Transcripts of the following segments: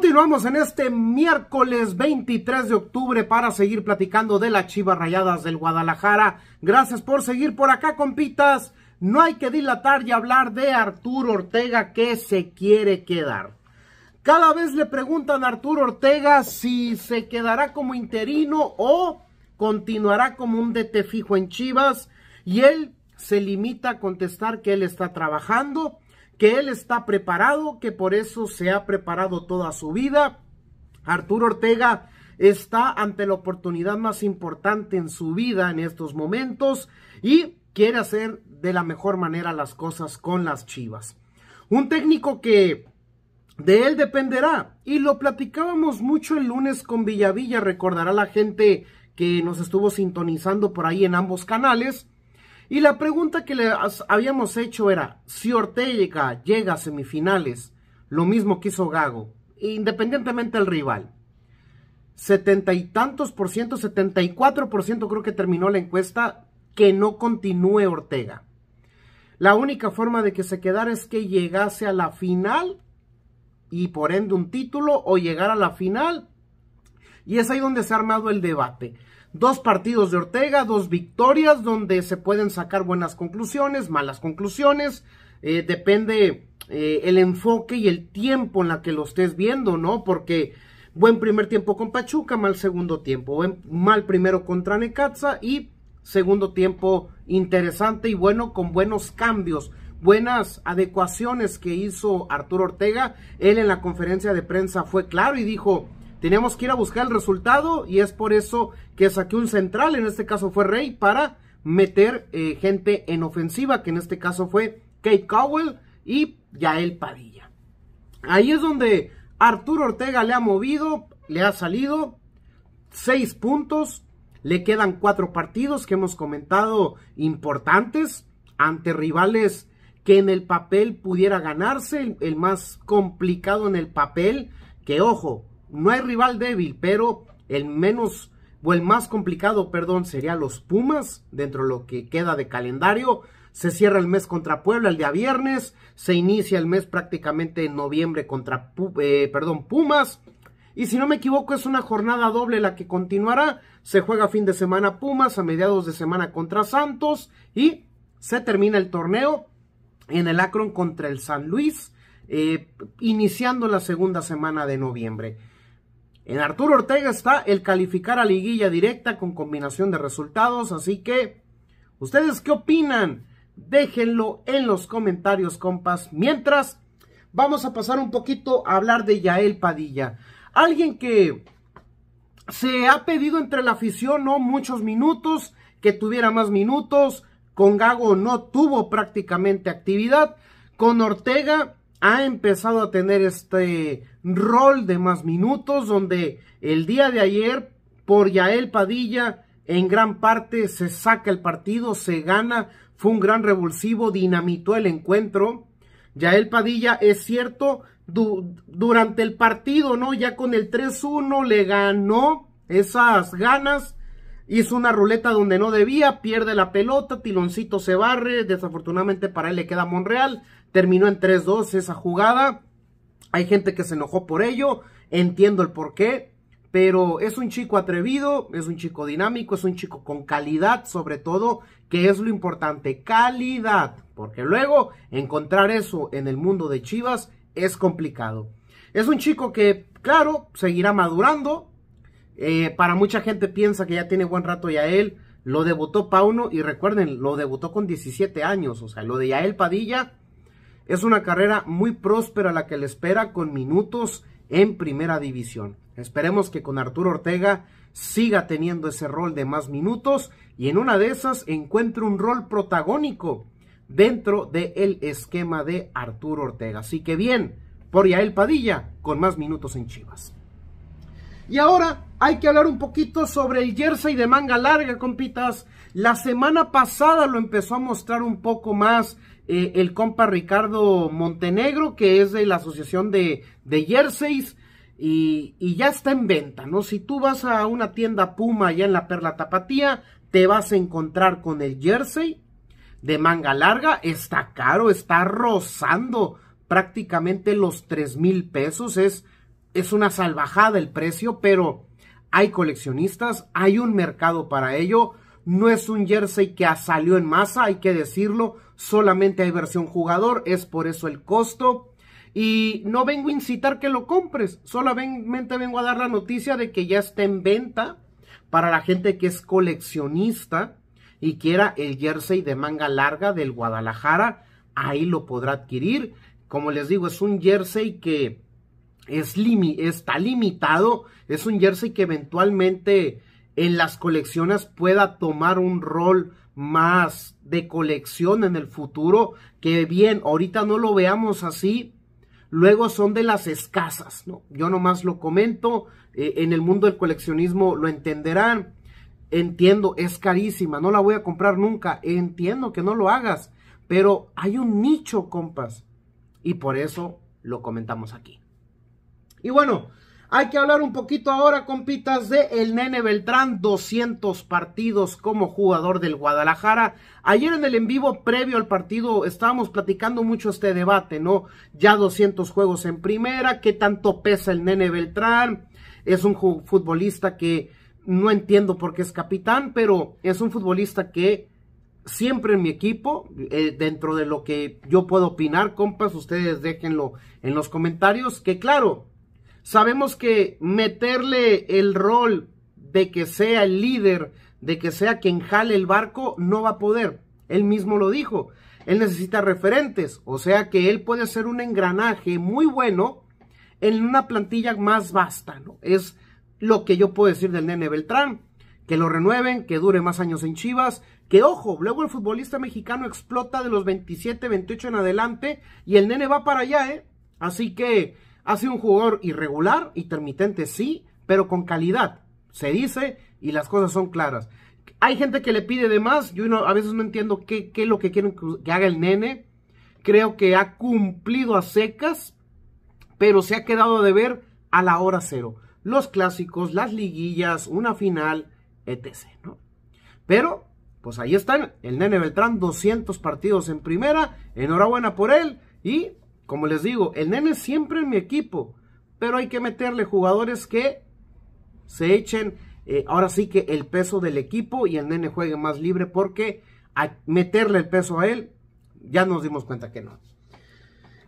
Continuamos en este miércoles 23 de octubre para seguir platicando de las Chivas Rayadas del Guadalajara. Gracias por seguir por acá, compitas. No hay que dilatar y hablar de Arturo Ortega que se quiere quedar. Cada vez le preguntan a Arturo Ortega si se quedará como interino o continuará como un DT fijo en Chivas y él se limita a contestar que él está trabajando que él está preparado, que por eso se ha preparado toda su vida. Arturo Ortega está ante la oportunidad más importante en su vida en estos momentos y quiere hacer de la mejor manera las cosas con las Chivas. Un técnico que de él dependerá y lo platicábamos mucho el lunes con Villavilla, recordará la gente que nos estuvo sintonizando por ahí en ambos canales. Y la pregunta que le habíamos hecho era, si Ortega llega a semifinales, lo mismo que hizo Gago, independientemente del rival, setenta y tantos por ciento, 74 por ciento creo que terminó la encuesta, que no continúe Ortega. La única forma de que se quedara es que llegase a la final y por ende un título o llegar a la final. Y es ahí donde se ha armado el debate. Dos partidos de Ortega, dos victorias donde se pueden sacar buenas conclusiones, malas conclusiones. Eh, depende eh, el enfoque y el tiempo en la que lo estés viendo, ¿no? Porque buen primer tiempo con Pachuca, mal segundo tiempo, mal primero contra Necaxa y segundo tiempo interesante y bueno con buenos cambios buenas adecuaciones que hizo Arturo Ortega. Él en la conferencia de prensa fue claro y dijo, Teníamos que ir a buscar el resultado y es por eso que saqué un central, en este caso fue Rey, para meter eh, gente en ofensiva, que en este caso fue Kate Cowell y Yael Padilla. Ahí es donde Arturo Ortega le ha movido, le ha salido seis puntos, le quedan cuatro partidos que hemos comentado importantes ante rivales que en el papel pudiera ganarse, el más complicado en el papel, que ojo, no hay rival débil, pero el menos o el más complicado, perdón, sería los Pumas, dentro de lo que queda de calendario. Se cierra el mes contra Puebla el día viernes, se inicia el mes prácticamente en noviembre contra eh, perdón, Pumas. Y si no me equivoco, es una jornada doble la que continuará. Se juega fin de semana Pumas, a mediados de semana contra Santos y se termina el torneo en el Akron contra el San Luis, eh, iniciando la segunda semana de noviembre. En Arturo Ortega está el calificar a liguilla directa con combinación de resultados, así que ¿ustedes qué opinan? Déjenlo en los comentarios, compas. Mientras, vamos a pasar un poquito a hablar de Yael Padilla. Alguien que se ha pedido entre la afición, no muchos minutos, que tuviera más minutos. Con Gago no tuvo prácticamente actividad. Con Ortega ha empezado a tener este rol de más minutos donde el día de ayer por Yael Padilla en gran parte se saca el partido, se gana, fue un gran revulsivo, dinamitó el encuentro. Yael Padilla es cierto, durante el partido, ¿no? Ya con el 3-1 le ganó esas ganas, hizo una ruleta donde no debía, pierde la pelota, Tiloncito se barre, desafortunadamente para él le queda Monreal, Terminó en 3-2 esa jugada. Hay gente que se enojó por ello. Entiendo el por qué. Pero es un chico atrevido, es un chico dinámico, es un chico con calidad, sobre todo, que es lo importante, calidad. Porque luego encontrar eso en el mundo de Chivas es complicado. Es un chico que, claro, seguirá madurando. Eh, para mucha gente piensa que ya tiene buen rato ya él. Lo debutó Pauno y recuerden, lo debutó con 17 años. O sea, lo de Yael Padilla es una carrera muy próspera la que le espera con minutos en primera división. Esperemos que con Arturo Ortega siga teniendo ese rol de más minutos y en una de esas encuentre un rol protagónico dentro del esquema de Arturo Ortega. Así que bien, por Yael Padilla, con más minutos en Chivas. Y ahora hay que hablar un poquito sobre el jersey de manga larga, compitas. La semana pasada lo empezó a mostrar un poco más eh, el compa Ricardo Montenegro, que es de la Asociación de, de Jerseys, y, ya está en venta, ¿no? Si tú vas a una tienda Puma allá en la Perla Tapatía, te vas a encontrar con el jersey de manga larga, está caro, está rozando prácticamente los 3 mil pesos, es, es una salvajada el precio, pero hay coleccionistas, hay un mercado para ello, no es un jersey que salió en masa, hay que decirlo. Solamente hay versión jugador, es por eso el costo. Y no vengo a incitar que lo compres, solamente vengo a dar la noticia de que ya está en venta para la gente que es coleccionista y quiera el jersey de manga larga del Guadalajara. Ahí lo podrá adquirir. Como les digo, es un jersey que es está limitado. Es un jersey que eventualmente en las colecciones pueda tomar un rol más de colección en el futuro, que bien, ahorita no lo veamos así, luego son de las escasas, ¿no? Yo nomás lo comento, eh, en el mundo del coleccionismo lo entenderán, entiendo, es carísima, no la voy a comprar nunca, entiendo que no lo hagas, pero hay un nicho, compas, y por eso lo comentamos aquí. Y bueno, hay que hablar un poquito ahora, compitas, de el Nene Beltrán, 200 partidos como jugador del Guadalajara. Ayer en el en vivo previo al partido estábamos platicando mucho este debate, ¿no? Ya 200 juegos en primera, ¿qué tanto pesa el Nene Beltrán? Es un futbolista que no entiendo por qué es capitán, pero es un futbolista que siempre en mi equipo, eh, dentro de lo que yo puedo opinar, compas, ustedes déjenlo en los comentarios, que claro, Sabemos que meterle el rol de que sea el líder, de que sea quien jale el barco, no va a poder. Él mismo lo dijo. Él necesita referentes, o sea que él puede ser un engranaje muy bueno en una plantilla más vasta, ¿no? Es lo que yo puedo decir del nene Beltrán. Que lo renueven, que dure más años en Chivas, que ojo, luego el futbolista mexicano explota de los 27, 28 en adelante y el nene va para allá, ¿eh? Así que ha sido un jugador irregular, intermitente sí, pero con calidad. Se dice y las cosas son claras. Hay gente que le pide de más. Yo a veces no entiendo qué, es lo que quieren que haga el nene. Creo que ha cumplido a secas, pero se ha quedado de ver a la hora cero. Los clásicos, las liguillas, una final, etc. Pero, pues ahí están. El nene Beltrán, 200 partidos en primera. Enhorabuena por él. Y como les digo, el nene siempre en mi equipo, pero hay que meterle jugadores que se echen eh, ahora sí que el peso del equipo y el nene juegue más libre porque a meterle el peso a él ya nos dimos cuenta que no.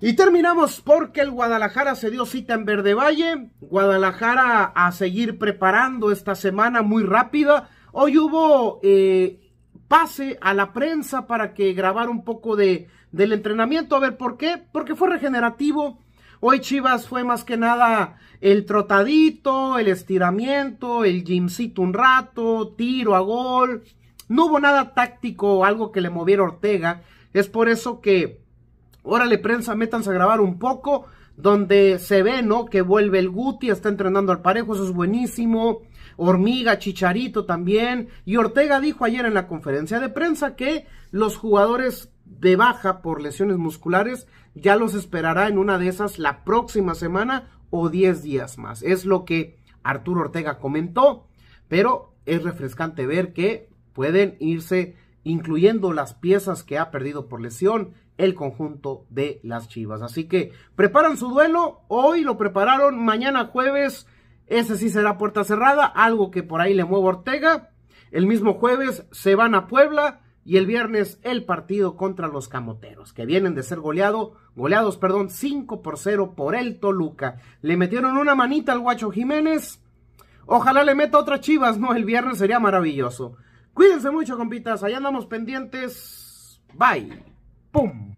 Y terminamos porque el Guadalajara se dio cita en Verde Valle. Guadalajara a seguir preparando esta semana muy rápida. Hoy hubo eh, pase a la prensa para que grabara un poco de, del entrenamiento. A ver, ¿por qué? Porque fue regenerativo. Hoy Chivas fue más que nada el trotadito, el estiramiento, el gymcito un rato, tiro a gol. No hubo nada táctico o algo que le moviera Ortega. Es por eso que, órale prensa, métanse a grabar un poco, donde se ve, ¿no? Que vuelve el Guti, está entrenando al parejo, eso es buenísimo. Hormiga, Chicharito también. Y Ortega dijo ayer en la conferencia de prensa que los jugadores de baja por lesiones musculares, ya los esperará en una de esas la próxima semana o 10 días más. Es lo que Arturo Ortega comentó, pero es refrescante ver que pueden irse incluyendo las piezas que ha perdido por lesión el conjunto de las Chivas. Así que preparan su duelo, hoy lo prepararon, mañana jueves, ese sí será puerta cerrada, algo que por ahí le mueve Ortega. El mismo jueves se van a Puebla, y el viernes el partido contra los Camoteros, que vienen de ser goleado, goleados perdón, 5 por 0 por el Toluca. Le metieron una manita al Guacho Jiménez. Ojalá le meta otra Chivas, ¿no? El viernes sería maravilloso. Cuídense mucho, compitas. Allá andamos pendientes. Bye. ¡Pum!